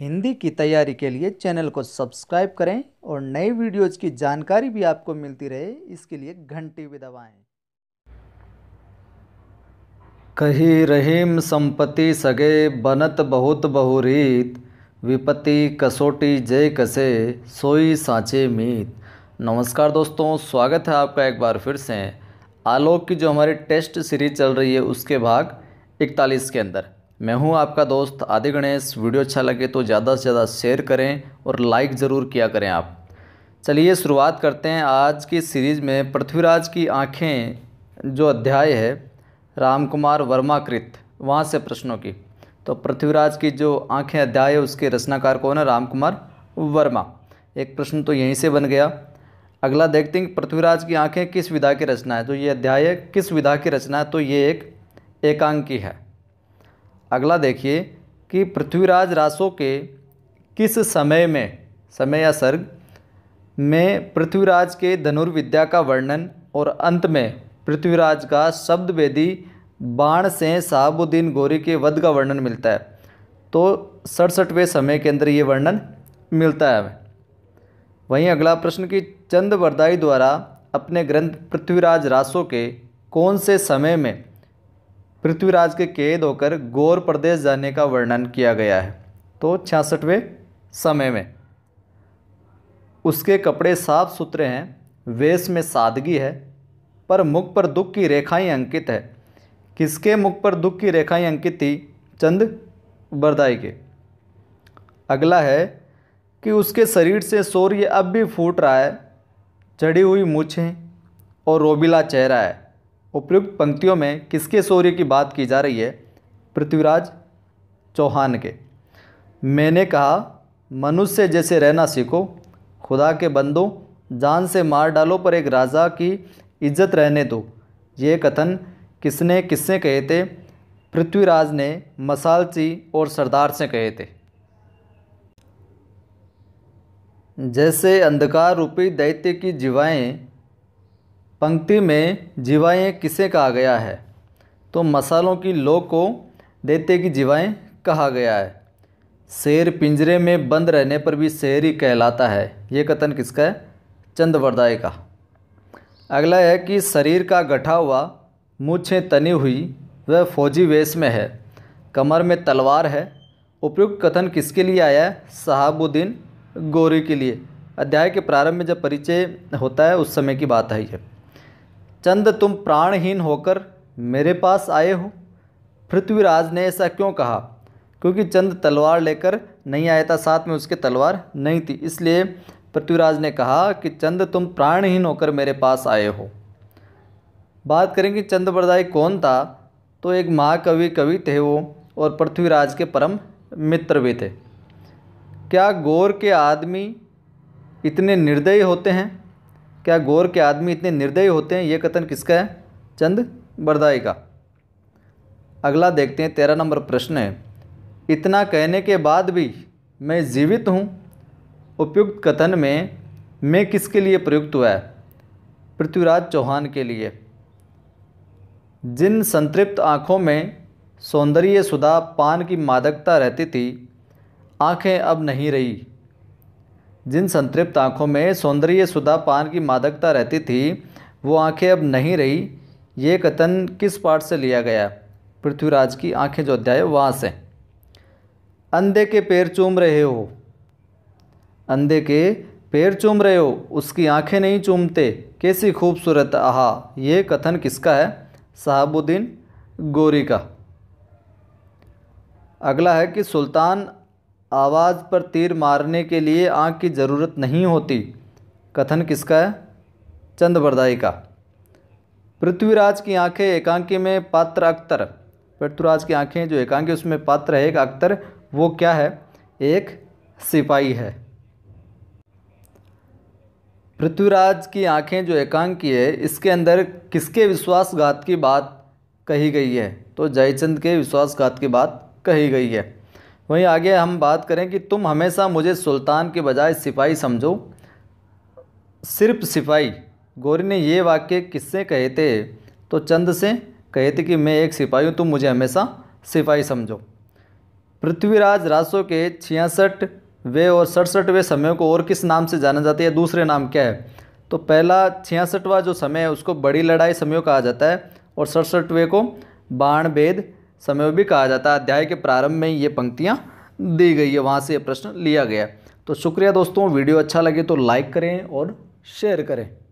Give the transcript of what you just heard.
हिंदी की तैयारी के लिए चैनल को सब्सक्राइब करें और नए वीडियोज़ की जानकारी भी आपको मिलती रहे इसके लिए घंटी भी दबाएं कही रहीम संपत्ति सगे बनत बहुत बहुरीत विपत्ति कसोटी जय कसे सोई साँचे मीत नमस्कार दोस्तों स्वागत है आपका एक बार फिर से आलोक की जो हमारी टेस्ट सीरीज चल रही है उसके भाग इकतालीस के अंदर मैं हूं आपका दोस्त आदि गणेश वीडियो अच्छा लगे तो ज़्यादा से ज़्यादा शेयर करें और लाइक ज़रूर किया करें आप चलिए शुरुआत करते हैं आज की सीरीज़ में पृथ्वीराज की आँखें जो अध्याय है राम कुमार वर्मा कृत वहाँ से प्रश्नों की तो पृथ्वीराज की जो आँखें अध्याय है उसके रचनाकार कौन है राम कुमार वर्मा एक प्रश्न तो यहीं से बन गया अगला देखते हैं पृथ्वीराज की आँखें किस विधा की रचना है तो ये अध्याय किस विधा की रचना है तो ये एक एकांकी है अगला देखिए कि पृथ्वीराज रासो के किस समय में समय या सर्ग में पृथ्वीराज के धनुर्विद्या का वर्णन और अंत में पृथ्वीराज का शब्द वेदी बाण से साहबुद्दीन गौरी के वध का वर्णन मिलता है तो सड़सठवें समय के अंदर ये वर्णन मिलता है वहीं अगला प्रश्न कि चंद वरदाई द्वारा अपने ग्रंथ पृथ्वीराज रासो के कौन से समय में पृथ्वीराज के कैद होकर गौर प्रदेश जाने का वर्णन किया गया है तो छियासठवें समय में उसके कपड़े साफ सुथरे हैं वेश में सादगी है पर मुख पर दुख की रेखाएं अंकित है किसके मुख पर दुख की रेखाएं अंकित थी चंद बरदाई के अगला है कि उसके शरीर से शौर्य अब भी फूट रहा है चढ़ी हुई मूछें और रोबिला चेहरा है उपयुक्त पंक्तियों में किसके शौर्य की बात की जा रही है पृथ्वीराज चौहान के मैंने कहा मनुष्य जैसे रहना सीखो खुदा के बंदो जान से मार डालो पर एक राजा की इज्जत रहने दो ये कथन किसने किससे कहे थे पृथ्वीराज ने मसालची और सरदार से कहे थे जैसे अंधकार रूपी दैत्य की जीवाएं पंक्ति में जीवाएँ किसे कहा गया है तो मसालों की लो को देते की जीवाएँ कहा गया है शेर पिंजरे में बंद रहने पर भी शेर ही कहलाता है ये कथन किसका है चंद्रवरदाय का अगला है कि शरीर का गठा हुआ मूछें तनी हुई वह फौजी वेश में है कमर में तलवार है उपयुक्त कथन किसके लिए आया है शहाबुद्दीन गोरी के लिए अध्याय के प्रारंभ में जब परिचय होता है उस समय की बात है ये चंद तुम प्राणहीन होकर मेरे पास आए हो पृथ्वीराज ने ऐसा क्यों कहा क्योंकि चंद तलवार लेकर नहीं आया था साथ में उसके तलवार नहीं थी इसलिए पृथ्वीराज ने कहा कि चंद तुम प्राणहीन होकर मेरे पास आए हो बात करें कि चंद्रप्रदाय कौन था तो एक महाकवि कवि थे वो और पृथ्वीराज के परम मित्र भी थे क्या गौर के आदमी इतने निर्दयी होते हैं क्या गौर के आदमी इतने निर्दयी होते हैं ये कथन किसका है चंद बरदाई का अगला देखते हैं तेरह नंबर प्रश्न है इतना कहने के बाद भी मैं जीवित हूँ उपयुक्त कथन में मैं किसके लिए प्रयुक्त हुआ है पृथ्वीराज चौहान के लिए जिन संतृप्त आँखों में सौंदर्य सुधा पान की मादकता रहती थी आँखें अब नहीं रही जिन संतृप्त आँखों में सौंदर्य सुधा पान की मादकता रहती थी वो आँखें अब नहीं रही ये कथन किस पाठ से लिया गया पृथ्वीराज की आँखें जो अध्याय वहाँ से अंधे के पैर चूम रहे हो अंधे के पैर चूम रहे हो उसकी आँखें नहीं चूमते कैसी खूबसूरत आहा ये कथन किसका है साहबुद्दीन गोरी का अगला है कि सुल्तान आवाज़ पर तीर मारने के लिए आँख की ज़रूरत नहीं होती कथन किसका है चंद बरदाई का पृथ्वीराज की आंखें एकांकी में पात्र अख्तर पृथ्वीराज की आंखें जो एकांकी उसमें पात्र है एक अख्तर वो क्या है एक सिपाही है पृथ्वीराज की आंखें जो एकांकी है इसके अंदर किसके विश्वासघात की बात कही गई है तो जयचंद के विश्वासघात की बात कही गई है वहीं आगे हम बात करें कि तुम हमेशा मुझे सुल्तान के बजाय सिपाही समझो सिर्फ सिपाही गौरी ने ये वाक्य किससे कहे थे तो चंद से कहे थे कि मैं एक सिपाही हूँ तुम मुझे हमेशा सिपाही समझो पृथ्वीराज रासो के छियासठ वे और सड़सठवें समय को और किस नाम से जाना जाता है दूसरे नाम क्या है तो पहला छियासठवा जो समय है उसको बड़ी लड़ाई समयों कहा जाता है और सड़सठवें को बाण भेद समय भी कहा जाता है अध्याय के प्रारंभ में ये पंक्तियाँ दी गई है वहाँ से ये प्रश्न लिया गया तो शुक्रिया दोस्तों वीडियो अच्छा लगे तो लाइक करें और शेयर करें